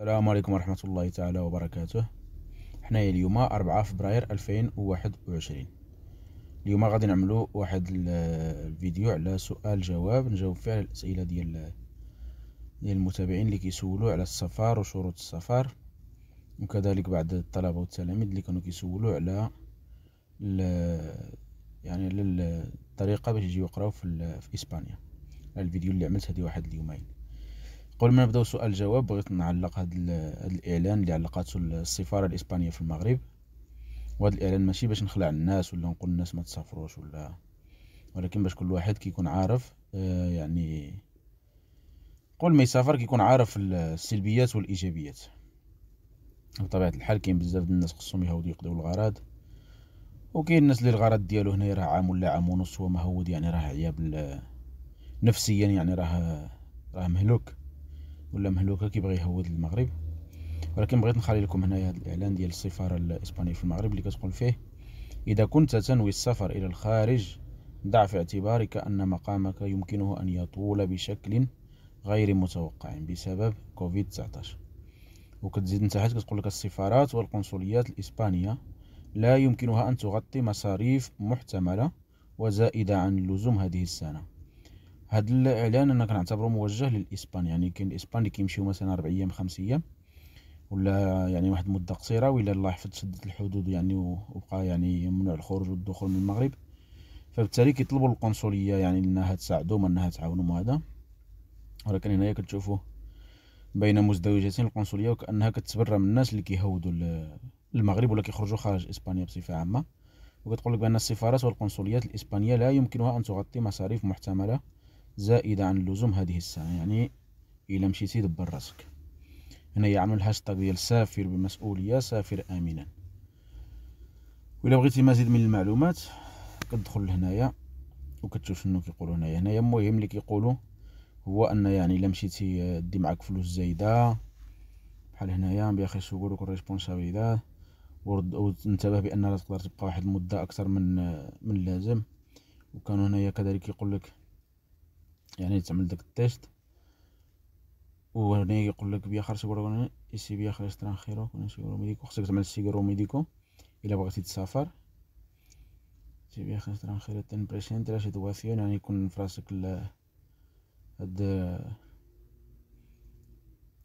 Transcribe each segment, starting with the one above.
السلام عليكم ورحمة الله تعالى وبركاته حنايا اليوم أربعة فبراير ألفين وواحد وعشرين اليوم غادي نعملو واحد الفيديو على سؤال جواب نجاوب فيه على الأسئلة ديال ديال المتابعين اللي كيسولو على السفر وشروط السفر وكذلك بعض الطلبة والتلاميذ اللي كانوا كيسولو على يعني على الطريقة باش يجيو يقراو في, في إسبانيا الفيديو اللي عملت هادي واحد اليومين قبل ما نبداو سؤال جواب بغيت نعلق هذا الاعلان اللي علقته السفاره الاسبانيه في المغرب وهذا الاعلان ماشي باش نخلع الناس ولا نقول الناس ما تسافروش ولا ولكن باش كل واحد كيكون عارف آه، يعني قبل ما يسافر كيكون عارف السلبيات والايجابيات بطبيعه الحال كاين بزاف د الناس خصهم يهودوا يقضيو الغرض وكاين الناس اللي الغرض ديالو هنا راه عام ولا عام ونص هو مهود يعني راه عياب نفسيا يعني راه راه مهلوك ولا مهلوكه كيبغي يهود المغرب ولكن بغيت نخلي لكم هنايا هذا الاعلان ديال السفاره الاسبانيه في المغرب اللي كتقول فيه اذا كنت تنوي السفر الى الخارج ضع في اعتبارك ان مقامك يمكنه ان يطول بشكل غير متوقع بسبب كوفيد 19 وكتزيد انت حيت كتقول لك السفارات والقنصليات الاسبانيه لا يمكنها ان تغطي مصاريف محتمله وزائده عن اللزوم هذه السنه هاد الاعلان انا كنعتبره موجه للاسبان يعني كاين الاسبان اللي كيمشيو مثلا ربع ايام خمس ايام ولا يعني واحد المده قصيره ولا الله يحفظ شدت الحدود يعني وبقى يعني ممنوع الخروج والدخول من المغرب فبالتالي كيطلبوا القنصليه يعني انها تساعدهم انها تعاونهم هذا ولكن هنايا كتشوفوا بين مزدوجتين القنصليه وكانها كتبرى من الناس اللي كيهودوا المغرب ولا كيخرجوا خارج اسبانيا بصفه عامه وكتقول لك بان السفارات والقنصليات الاسبانيه لا يمكنها ان تغطي مصاريف محتمله زائدة عن اللزوم هذه الساعة يعني إلا مشيتي دبر راسك هنا يعمل الهاشتاغ ديال سافر بمسؤولية سافر آمنا وإلا بغيتي مزيد من المعلومات كتدخل لهنايا وكتشوف شنو كيقولوا هنايا هنايا المهم اللي كيقولوا هو ان يعني الا مشيتي دي معاك فلوس زايده بحال هنايا بياخي الشغل ورد وانتبه بان لا تقدر تبقى واحد المده اكثر من من اللازم وكانوا هنايا كذلك يقول لك يعني تعمل داك التيست وهنا يقول لك بيا خرج هنا اسي بيا خرج ترانخيرو كنا سيغورو ميديكو خصك تعمل سيغورو ميديكو الا بغيتي تسافر سي بيا خرج ترانخيرو تن بريشين لا سيتواسيون يعني يكون في راسك هاد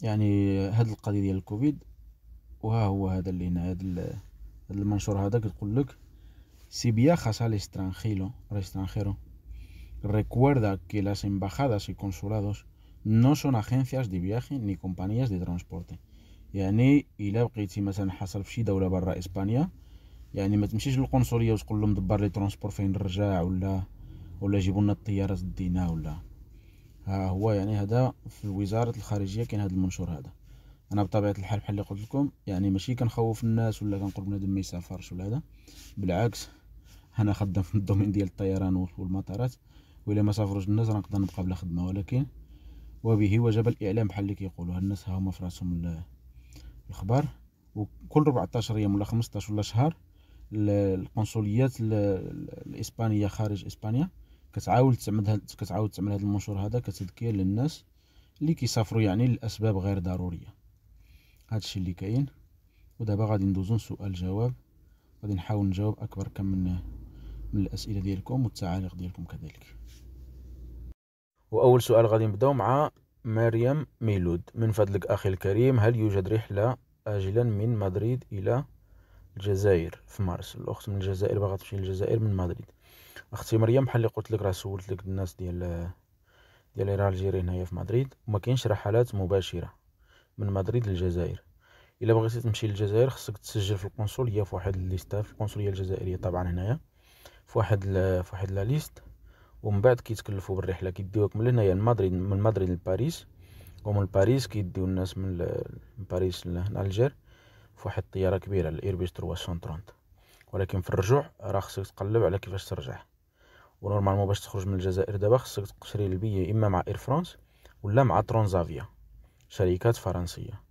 يعني هاد القضيه ديال الكوفيد وها هو هذا اللي هنا هاد هاد المنشور هذا كتقول لك سي بيا خاصها لي سترانخيلو Recuerda que las embajadas y consulados no son agencias de viaje ni compañías de transporte يعني الا بقيتي مثلا حاصل شي دوله برا اسبانيا يعني ما تمشيش للقنصليه وتقول لهم دبر لي ترونسبور فين نرجع ولا ولا جيبوا لنا الطياره دينا ولا ها هو يعني هذا في وزاره الخارجيه كاين هذا المنشور هذا انا بطبيعه الحال بحال اللي قلت لكم يعني ماشي كنخوف الناس ولا كنقول بنادم ما يسافرش ولا هذا بالعكس انا خدام في الدومين ديال الطيران والمطارات وإلا ما سافروش الناس راه نقدر نبقى بلا خدمة ولكن وبه وجب الإعلام بحال اللي كيقولوا الناس ها هما في راسهم الأخبار وكل 14 يوم ولا 15 ولا شهر القنصليات الإسبانية خارج إسبانيا كتعاود تعمل كتعاود تعمل هذا المنشور هذا كتذكير للناس اللي كيسافروا يعني لأسباب غير ضرورية هادشي اللي كاين ودابا غادي ندوزو سؤال جواب غادي نحاول نجاوب اكبر كم من من الاسئله ديالكم والتعاليق ديالكم كذلك واول سؤال غادي نبداو مع مريم ميلود من فضلك اخي الكريم هل يوجد رحله اجلا من مدريد الى الجزائر في مارس الاخت من الجزائر باغا تمشي للجزائر من مدريد اختي مريم بحال اللي قلت لك راه سولت لك الناس ديال ديال الجيرين هنايا في مدريد وما كاينش رحلات مباشره من مدريد للجزائر الا بغيتي تمشي للجزائر خصك تسجل في القنصليه في واحد الليستا في القنصليه الجزائريه طبعا هنايا في واحد في واحد لا ليست ومن بعد كيتكلفوا بالرحله كيديوك من هنايا لمدريد من مدريد لباريس ومن باريس كيديو الناس من باريس لهنا الجير في واحد الطياره كبيره الايربيس 330 ولكن في الرجوع راه خصك تقلب على كيفاش ترجع ونورمالمون باش تخرج من الجزائر دابا خصك تشري البيي اما مع اير فرانس ولا مع ترونزافيا شركات فرنسيه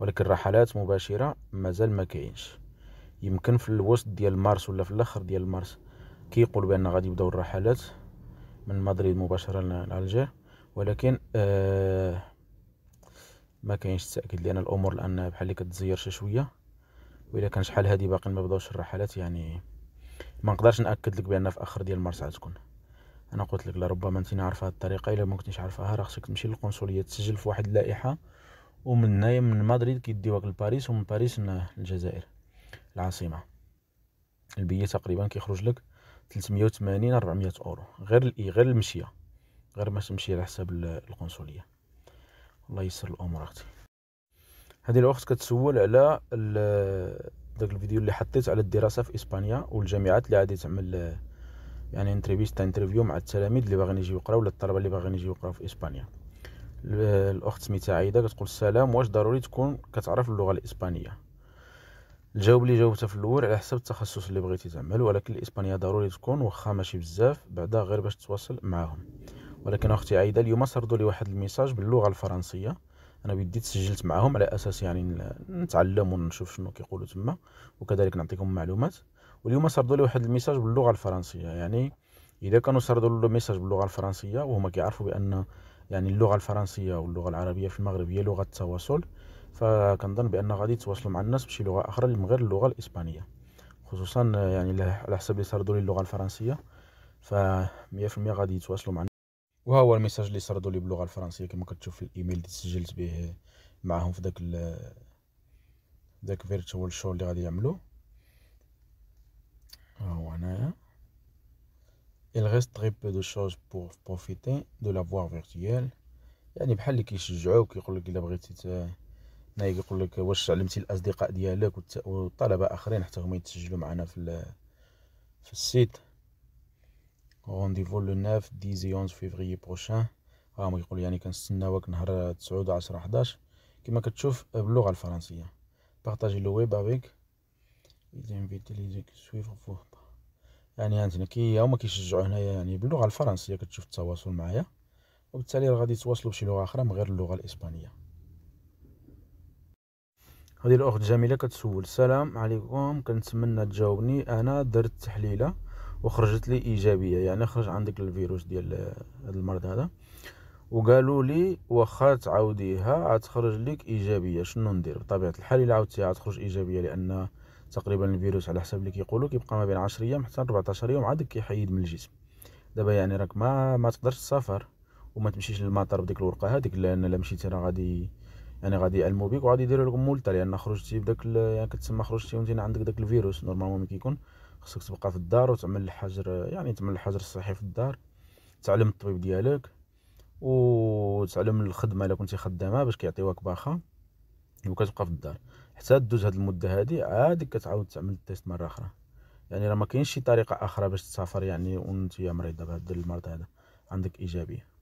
ولكن رحلات مباشره مازال ما كاينش يمكن في الوسط ديال مارس ولا في الاخر ديال مارس كيقول بان غادي يبداو الرحلات من مدريد مباشره لالجير ولكن آه ما كاينش تاكيد لان الامور الان بحال اللي كتزير شي شويه والا كان شحال هادي باقي ما بداوش الرحلات يعني ما نقدرش ناكد لك بان في اخر ديال مارس غتكون انا قلت لك لربما انت نعرف هذه الطريقه الا ما كنتيش عارفها راه خصك تمشي للقنصليه تسجل في واحد اللائحه ومن هنايا من مدريد كيديوك لباريس ومن باريس للجزائر العاصمه البيه تقريبا كيخرج لك 380 400 اورو غير الاي غير المشيه غير ما تمشي على حساب القنصليه الله يسر الامور اختي هذه الاخت كتسول على داك الفيديو اللي حطيت على الدراسه في اسبانيا والجامعات اللي غادي تعمل يعني انتريفيستا انترفيو مع التلاميذ اللي باغيين يجيو يقراو ولا الطلبه اللي باغيين يجيو يقراو في اسبانيا الاخت سميتها عايده كتقول السلام واش ضروري تكون كتعرف اللغه الاسبانيه الجواب اللي جاوبته في الاول على حسب التخصص اللي بغيتي تعمل ولكن الاسبانيه ضروري تكون واخا ماشي بزاف بعدا غير باش تتواصل معاهم ولكن اختي عايده اليوم صردوا لي واحد الميساج باللغه الفرنسيه انا بديت تسجلت معاهم على اساس يعني نتعلم ونشوف شنو كيقولوا تما وكذلك نعطيكم معلومات واليوم صردوا لي واحد الميساج باللغه الفرنسيه يعني اذا كانوا صردوا له ميساج باللغه الفرنسيه وهما كيعرفوا بان يعني اللغه الفرنسيه واللغه العربيه في المغرب هي لغه التواصل فكنظن بان غادي يتواصلوا مع الناس بشي لغه اخرى من غير اللغه الاسبانيه خصوصا يعني على حسب اللي سردوا لي اللغه الفرنسيه ف 100% غادي يتواصلوا مع الناس وها هو الميساج اللي سردوا لي باللغه الفرنسيه كما كتشوف في الايميل اللي سجلت به معاهم في داك داك فيرتوال شو اللي غادي يعملو ها هو هنايا il reste très peu de choses pour profiter de la voie virtuelle يعني بحال اللي كيشجعوك كيقول لك الا بغيتي هنا يقول لك واش علمتي الاصدقاء ديالك والطلبه اخرين حتى هما يتسجلوا معنا في في السيت رونديفو لو 9 10 فيفري بروشان ها هما يقول يعني كنستناوك نهار 9 10 11 كما كتشوف باللغه الفرنسيه بارطاجي لو ويب افيك انفيتي لي زيك سويفر فوه يعني هانتنا كي هما كيشجعوا هنايا يعني باللغه الفرنسيه كتشوف التواصل معايا وبالتالي راه غادي يتواصلوا بشي لغه اخرى من غير اللغه الاسبانيه هذه الاخت جميله كتسول السلام عليكم كنتمنى تجاوبني انا درت تحليله وخرجت لي ايجابيه يعني خرج عندك الفيروس ديال هذا المرض هذا وقالوا لي واخا تعاوديها عاد تخرج لك ايجابيه شنو ندير بطبيعه الحال الا عاودتيها تخرج ايجابيه لان تقريبا الفيروس على حسب اللي كيقولوا كيبقى ما بين 10 ايام حتى 14 يوم عاد كيحيد من الجسم دابا يعني راك ما ما تقدرش تسافر وما تمشيش للمطار بديك الورقه هذيك لان الا مشيتي راه غادي يعني غادي يعلموا بك وغادي يديروا لكم مولتا لان خرجتي بداك يعني كتسمى خرجتي وانت عندك داك الفيروس نورمالمون ملي كيكون خصك تبقى في الدار وتعمل الحجر يعني تعمل الحجر الصحي في الدار تعلم الطبيب ديالك وتعلم الخدمه الا كنتي خدامه باش كيعطيوك باخا وكتبقى في الدار حتى دوز هاد المده هادي عاد كتعاود تعمل التيست مره اخرى يعني راه ما كاينش شي طريقه اخرى باش تسافر يعني وانت مريضه بهاد المرض هذا عندك ايجابيه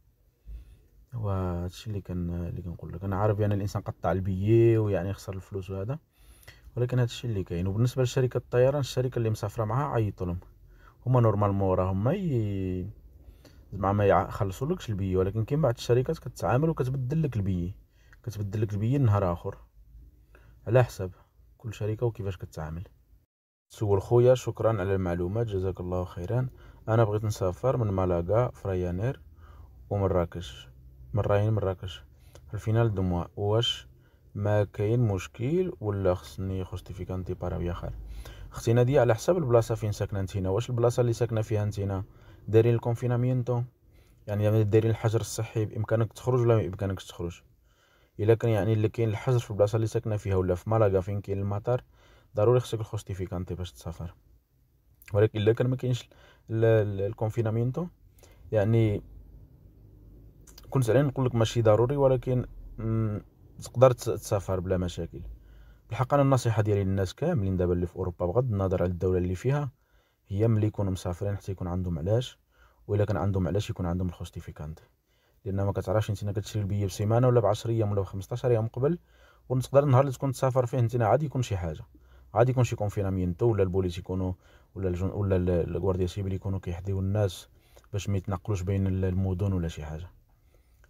وهادشي هادشي اللي كان اللي كنقول لك انا عارف بان يعني الانسان قطع البيي ويعني خسر الفلوس وهذا ولكن هادشي اللي كاين وبالنسبه لشركه الطيران الشركه اللي مسافره معها عيطوا لهم هما نورمالمون راهم ما ي... زعما ما لكش البيي ولكن كاين بعض الشركات كتعامل وكتبدل لك البيي كتبدل لك البيي نهار اخر على حسب كل شركه وكيفاش كتعامل سول خويا شكرا على المعلومات جزاك الله خيرا انا بغيت نسافر من مالاغا فريانير ومراكش من راين مراكش في الفينال دو موا واش ما كاين مشكل ولا خصني خوستيفيكانتي بارا ويا خير اختينا على حساب البلاصه فين ساكنه نتينا واش البلاصه اللي ساكنه فيها نتينا دايرين الكونفينامينتو يعني دايرين الحجر الصحي بامكانك تخرج ولا ما بامكانكش تخرج الا كان يعني اللي كاين الحجر في البلاصه اللي ساكنه فيها ولا في مالاغا فين كاين المطار ضروري خصك خوستيفيكانتي باش تسافر ولكن الا كان ما كاينش الكونفينامينتو يعني كنت زعلان نقول لك ماشي ضروري ولكن تقدر تسافر بلا مشاكل بالحق انا النصيحه ديالي للناس كاملين دابا اللي في اوروبا بغض النظر على الدوله اللي فيها هي ملي يكونوا مسافرين حتى يكون عندهم علاش ولا كان عندهم علاش يكون عندهم الخوستيفيكانت لان ما كتعرفش انت كتشري البيه بسيمانه ولا ب 10 ايام ولا ب 15 يوم قبل ونقدر النهار اللي تكون تسافر فيه انت عادي يكون شي حاجه عادي يكون شي كونفينامينتو ولا البوليس يكونوا ولا الجن ولا الغوارديا سيبيل يكونوا كيحديو الناس باش ما يتنقلوش بين المدن ولا شي حاجه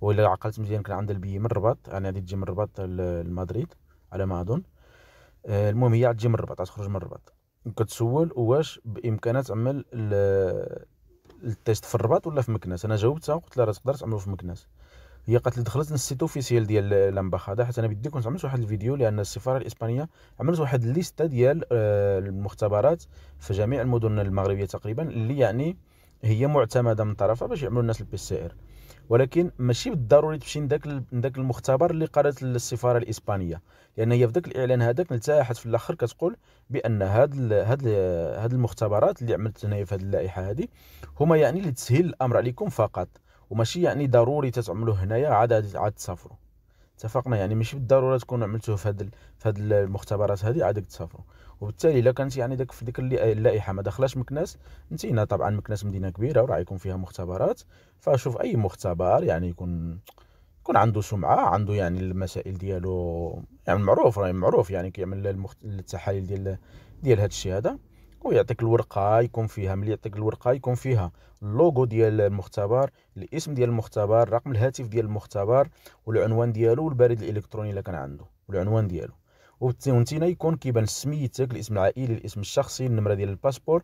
ولا عقلت مزيان كان عندها البي من الرباط انا غادي تجي من الرباط لمدريد على ما اظن آه، المهم هي تجي من الرباط تخرج من الرباط كتسول واش بامكانها تعمل التيست في الرباط ولا في مكناس انا جاوبتها قلت لها راه تقدر تعملو في مكناس هي قالت لي دخلت للسيت اوفيسيال ديال لامباخادا هذا حيت انا بدي كنت عملت واحد الفيديو لان السفاره الاسبانيه عملت واحد الليسته ديال آه، المختبرات في جميع المدن المغربيه تقريبا اللي يعني هي معتمده من طرفها باش يعملوا الناس البي سي ار ولكن ماشي بالضروري تمشي لذاك لذاك المختبر اللي قالت السفاره الاسبانيه لان هي في ذاك الاعلان هذاك نتاحت في الاخر كتقول بان هاد هاد هاد المختبرات اللي عملت هنايا في هاد اللائحه هادي هما يعني لتسهيل الامر عليكم فقط وماشي يعني ضروري تتعملوه هنايا عاد عاد تسافروا اتفقنا يعني ماشي بالضروره تكون عملتوه في هاد في هاد المختبرات هادي عاد تسافروا وبالتالي الا كانت يعني داك في ديك اللائحه ما دخلاش مكناس نتينا طبعا مكناس مدينه كبيره وراه يكون فيها مختبرات فشوف اي مختبر يعني يكون يكون عنده سمعه عنده يعني المسائل ديالو يعني معروف راه معروف يعني كيعمل المخت... التحاليل ديال ديال هذا الشيء هذا ويعطيك الورقه يكون فيها ملي يعطيك الورقه يكون فيها اللوغو ديال المختبر الاسم ديال المختبر رقم الهاتف ديال المختبر والعنوان ديالو والبريد الالكتروني اللي كان عنده والعنوان ديالو وانتينا يكون كيبان سميتك الاسم العائلي الاسم الشخصي النمره ديال الباسبور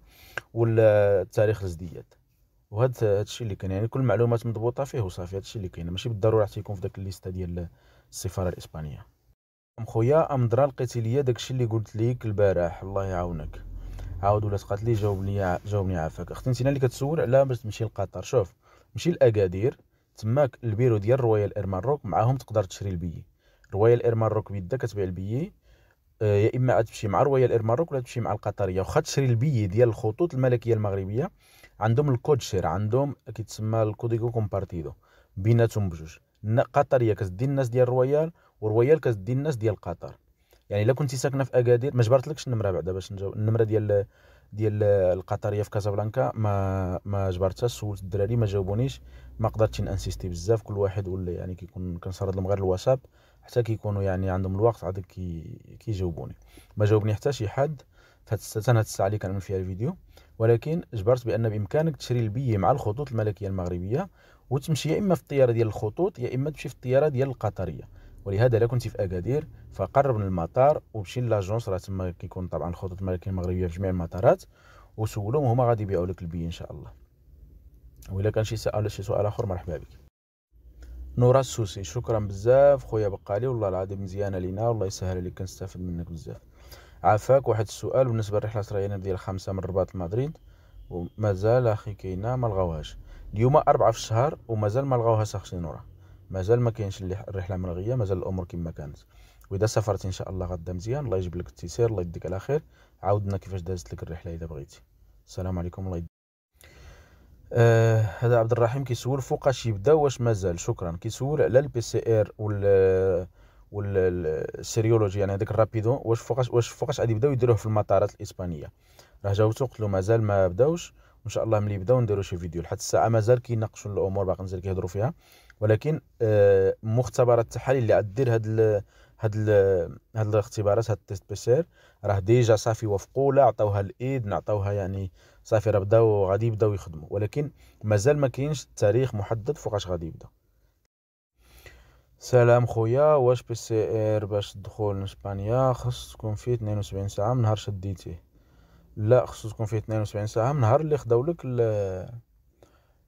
والتاريخ الازدياد وهذا الشيء اللي كان يعني كل المعلومات مضبوطه فيه وصافي هذا الشيء اللي كاين ماشي بالضروره حتى تيكون في داك الليسته ديال السفاره الاسبانيه ام خويا ام درا لقيتي ليا داكشي اللي قلت ليك البارح الله يعاونك عاود ولا تقات لي جاوبني جاوبني عافاك اختي انت اللي كتسول على باش تمشي لقطر شوف مشي لاكادير تماك البيرو ديال رويال اير ماروك معاهم تقدر تشري البيي رويال اير ماروك بيدك كتبيع البيي آه، يا اما تمشي مع رويال اير ماروك ولا تمشي مع القطريه واخا تشري البي ديال الخطوط الملكيه المغربيه عندهم الكود شير عندهم كيتسمى الكوديكو كومبارتيدو بيناتهم بجوج قطريه كتدي الناس ديال رويال ورويال كتدي الناس ديال قطر يعني الا كنتي ساكنه في اكادير ما جبرتلكش النمره بعدا باش نجاوب النمره ديال ديال القطريه في كازابلانكا ما ما جبرتهاش سولت الدراري ما جاوبونيش ما قدرتش انسيستي بزاف كل واحد ولا يعني كيكون كنصرد لهم غير الواتساب حتى كيكونوا يعني عندهم الوقت عاد كي كيجاوبوني ما جاوبني حتى شي حد فهاد السنه التسعه اللي كنعمل فيها الفيديو ولكن جبرت بان بامكانك تشري البي مع الخطوط الملكيه المغربيه وتمشي يا اما في الطياره ديال الخطوط يا اما تمشي في الطياره ديال القطريه ولهذا لا كنت في اكادير فقرب من المطار ومشي لاجونس راه تما كيكون طبعا الخطوط الملكيه المغربيه في جميع المطارات وسولهم هما غادي يبيعوا لك البي ان شاء الله وإذا كان شي سؤال شي سؤال اخر مرحبا بك نورا السوسي شكرا بزاف خويا بقالي والله العظيم مزيانه لينا والله يسهل عليك نستافد منك بزاف عافاك واحد السؤال بالنسبه لرحله ريانا ديال خمسه من الرباط لمدريد ومازال اخي كاينه ما لغاوهاش اليوم أربعة في الشهر ومازال ما لغاوهاش اختي نورا مازال ما كاينش الرحله ملغيه مازال الامور كما كانت واذا سافرت ان شاء الله غدا مزيان الله يجيب لك التيسير الله يديك على خير عاودنا كيفاش دازت لك الرحله اذا بغيتي السلام عليكم الله يديك آه هذا عبد الرحيم كيسول فوقاش يبدا واش مازال شكرا كيسول على البي سي ار وال والسيريولوجي يعني هذاك الرابيدو واش فوقاش واش فوقاش غادي يبداو يديروه في المطارات الاسبانيه راه جاوبتو قلت له مازال ما بداوش وان شاء الله ملي يبداو نديرو شي فيديو لحد الساعه مازال كيناقشوا الامور باقي مازال كيهضروا فيها ولكن آه مختبرات التحاليل اللي غدير هاد هاد هاد الاختبارات هاد التيست ار راه ديجا صافي وافقوا ولا عطاوها الاذن عطاوها يعني صافي راه بداو غادي يبداو يخدموا ولكن مازال ما كاينش تاريخ محدد فوقاش غادي يبدا سلام خويا واش بي سي ار باش تدخل لاسبانيا خص تكون فيه 72 ساعه من نهار شديتيه لا خصو تكون فيه 72 ساعه من نهار اللي خداولك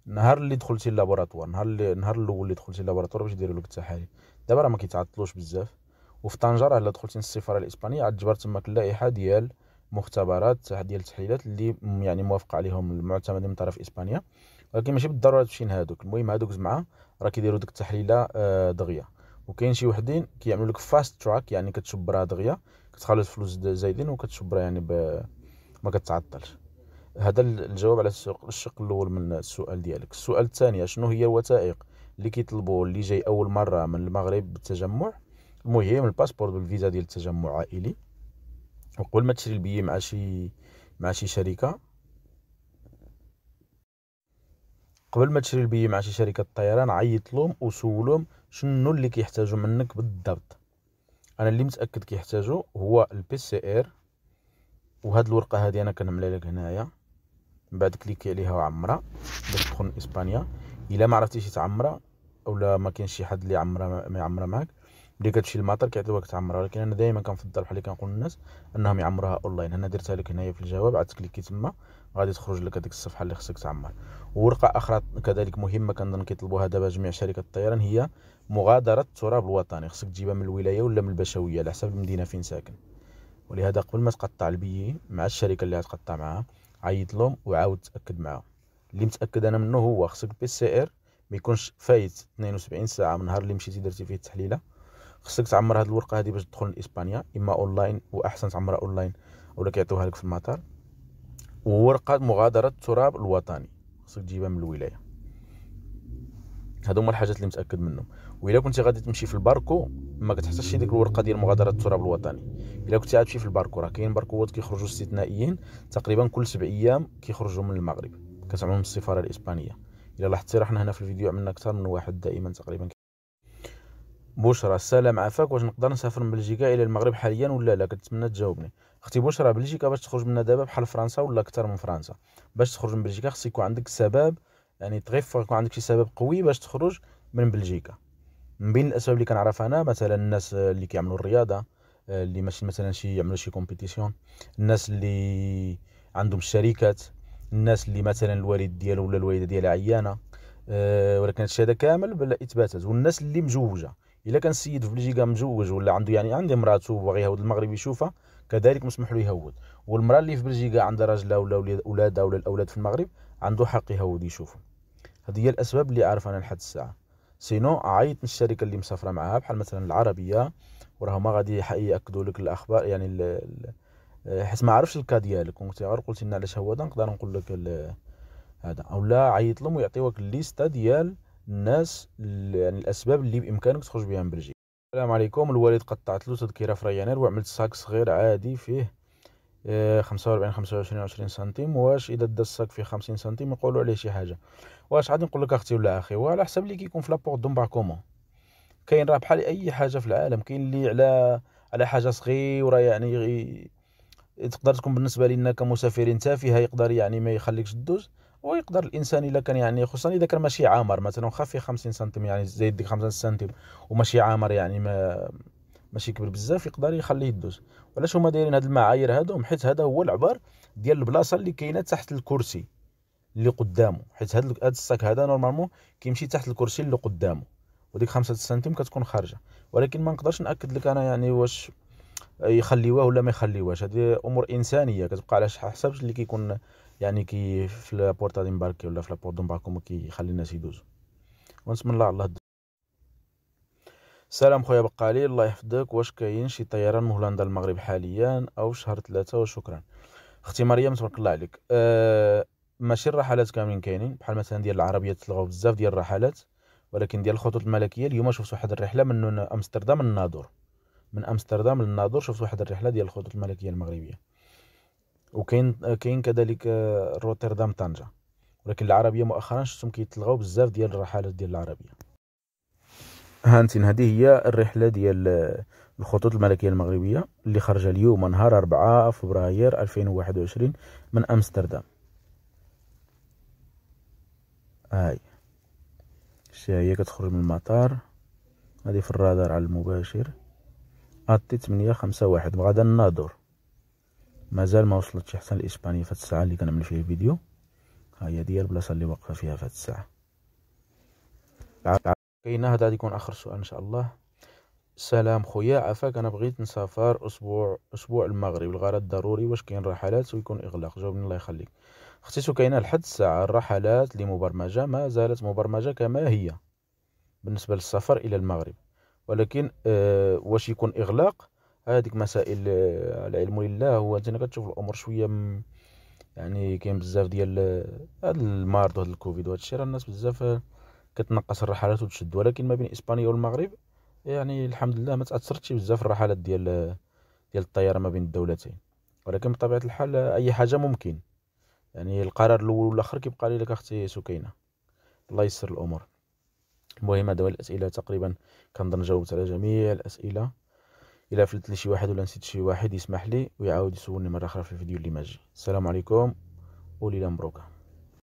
النهار اللي دخلتي اللابوراتوار نهار اللي نهار الاول اللي دخلتي اللابوراتوار باش يديروا لك التحاليل دابا راه ما كيتعطلوش بزاف وفي طنجة راه الا دخلتي للسفاره الاسبانيه عاد تماك اللائحه ديال مختبرات ديال التحليلات اللي يعني موافق عليهم المعتمدين من طرف اسبانيا ولكن ماشي بالضروره تمشي لهادوك المهم هادوك زعما راه كيديروا ديك التحليله آه، دغيا وكاين شي وحدين كيعملوا لك فاست تراك يعني كتشبرها دغيا كتخلص فلوس زايدين وكتشبرها يعني ب... ما كتعطلش هذا الجواب على الشق الاول من السؤال ديالك السؤال الثاني شنو هي الوثائق اللي كيطلبوا اللي جاي اول مره من المغرب بالتجمع المهم الباسبور والفيزا ديال التجمع العائلي وقبل ما تشري البيي مع شي مع شي شركه قبل ما تشري البيي مع شي شركه الطيران عيط لهم وسولهم شنو اللي كيحتاجوا منك بالضبط انا اللي متاكد كيحتاجوا هو البي سي ار وهاد الورقه هادي انا كنعملها لك هنايا من بعد كليكي عليها وعمرها باش تدخل اسبانيا الا ما عرفتيش تعمرها اولا ما كاينش شي حد اللي عمرها ما يعمرها معاك ملي كتمشي الماطر كيعطيوك تعمرها ولكن انا دائما كنفضل بحال اللي كنقول للناس انهم يعمروها اونلاين انا درتها لك هنايا في الجواب عاد تكليكي تما غادي تخرج لك هذيك الصفحه اللي خصك تعمر وورقه اخرى كذلك مهمه كنظن كيطلبوها دابا جميع شركات الطيران هي مغادره التراب الوطني خصك تجيبها من الولايه ولا من البشويه على حسب المدينه فين ساكن ولهذا قبل ما تقطع البيي مع الشركه اللي غتقطع معاها عيط لهم وعاود تاكد معاهم اللي متاكد انا منه هو خصك بي سي ار ما يكونش فايت 72 ساعه من نهار اللي مشيتي درتي فيه التحليله خصك تعمر هذه الورقه هذه باش تدخل لاسبانيا اما اونلاين واحسن تعمرها اونلاين ولا كيعطيوها لك في المطار وورقه مغادره التراب الوطني خصك تجيبها من الولايه هادو هما الحاجات اللي متاكد منهم الا كنتي غادي تمشي في الباركو ما كتحتاجش ديك الورقه ديال مغادره التراب الوطني الا كنتي غادي تمشي في الباركو راه كاين باركوات كيخرجوا استثنائيين تقريبا كل سبع ايام كيخرجوا من المغرب كتعملهم السفاره الاسبانيه الا لاحظتي راه حنا هنا في الفيديو عملنا اكثر من واحد دائما تقريبا بشرى السلام عافاك واش نقدر نسافر من بلجيكا الى المغرب حاليا ولا لا كنتمنى تجاوبني اختي بشرى بلجيكا باش تخرج منها دابا بحال فرنسا ولا اكثر من فرنسا باش تخرج من بلجيكا خص يكون عندك سبب يعني تغيف يكون عندك شي سبب قوي باش تخرج من بلجيكا من بين الاسباب اللي كنعرف انا مثلا الناس اللي كيعملوا الرياضه آه، اللي ماشي مثلا شي يعملوا شي كومبيتيسيون الناس اللي عندهم الشركات الناس اللي مثلا الوالد ديالو ولا الوالده ديالها عيانه أه ولكن هذا كامل بلا اثباتات والناس اللي مزوجه الا كان السيد في بلجيكا مزوج ولا عنده يعني عنده مراته وباغي يهود المغرب يشوفها كذلك مسموح له يهود والمراه اللي في بلجيكا عندها راجلها ولا ولادها ولا الاولاد في المغرب عنده حق يهود يشوفهم هذه هي الاسباب اللي عارف انا لحد الساعه سينو عيط من الشركه اللي مسافره معاها بحال مثلا العربيه وراهما غادي ياكدوا لك الاخبار يعني حيت ما عرفش الكا ديالك كنت غير قلت لنا علاش هو نقدر نقول لك هذا او لا عيط لهم ويعطيوك الليسته ديال الناس يعني الاسباب اللي بامكانك تخرج بها من بلجيكا السلام عليكم الوالد قطعت له تذكره في ريانير وعملت ساك صغير عادي فيه 45 25 20 سنتيم واش اذا دا الساك فيه 50 سنتيم يقولوا عليه شي حاجه واش غادي نقول لك اختي ولا اخي وعلى حسب اللي كيكون في لابور دومبا كومون كاين راه بحال اي حاجه في العالم كاين اللي على على حاجه صغيره يعني تقدر تكون بالنسبه لنا كمسافرين تافهه يقدر يعني ما يخليكش تدوز ويقدر الانسان اذا كان يعني خصوصا اذا كان ماشي عامر مثلا فيه 50 سنتيم يعني زايد ديك 5 سنتيم وماشي عامر يعني ما ماشي كبير بزاف يقدر يخليه يدوز وعلاش هما دايرين هاد المعايير هادو حيت هذا هو العبر ديال البلاصه اللي كاينه تحت الكرسي اللي قدامه حيت هاد هاد الصاك هذا نورمالمون كيمشي تحت الكرسي اللي قدامه وديك 5 سنتيم كتكون خارجه ولكن ما نقدرش ناكد لك انا يعني واش يخليوه ولا ما يخليوهش هذه امور انسانيه كتبقى على حسب اللي كيكون يعني كي في لابورتا دي مباركي ولا في لابورت كي كيخلي الناس يدوزو ونسم الله الله دي. سلام خويا بقالي الله يحفظك واش كاين شي طيران من هولندا المغرب حاليا او شهر ثلاثة وشكرا اختي مريم تبارك الله عليك أه ماشي الرحلات كاملين كاينين بحال مثلا ديال العربيه تلغاو بزاف ديال الرحلات ولكن ديال الخطوط الملكيه اليوم شفت واحد الرحله من امستردام للناظور من امستردام للناظور شفت واحد الرحله ديال الخطوط الملكيه المغربيه وكاين كاين كذلك آه، روتردام طنجه ولكن العربيه مؤخرا شفتهم كيتلغاو بزاف ديال الرحلات ديال العربيه هانتين هذه هي الرحله ديال آه، الخطوط الملكيه المغربيه اللي خرج اليوم نهار 4 فبراير 2021 من امستردام هاي شتي هي كتخرج من المطار هذه في الرادار على المباشر اتي 8 5 1 غادا الناظور مازال ما وصلتش حتى لاسبانيا فهاد الساعه اللي كنعمل فيها الفيديو ها هي ديال البلاصه اللي واقفه فيها فهاد الساعه كاينه هذا غادي يكون اخر سؤال ان شاء الله سلام خويا عافاك انا بغيت نسافر اسبوع اسبوع المغرب الغرض ضروري واش كاين رحلات ويكون اغلاق جاوبني الله يخليك اختي كاينه لحد الساعه الرحلات اللي مبرمجه ما زالت مبرمجه كما هي بالنسبه للسفر الى المغرب ولكن آه واش يكون اغلاق هذيك مسائل العلم آه، لله انت كتشوف الامور شويه م... يعني كاين بزاف ديال هذا آه، المرض وهذا الكوفيد وهذا الشيء راه الناس بزاف آه، كتنقص الرحلات وتشد ولكن ما بين اسبانيا والمغرب يعني الحمد لله ما تاثرتش بزاف الرحلات ديال ديال الطياره ما بين الدولتين ولكن بطبيعه الحال اي حاجه ممكن يعني القرار الاول والاخر كيبقى لك اختي سكينه الله يسر الامور المهم هذا الاسئله تقريبا كنظن جاوبت على جميع الاسئله الا فلت لي شي واحد ولا نسيت شي واحد يسمح لي ويعاود يسولني مره اخرى في الفيديو اللي ماجي السلام عليكم وليله مبروكه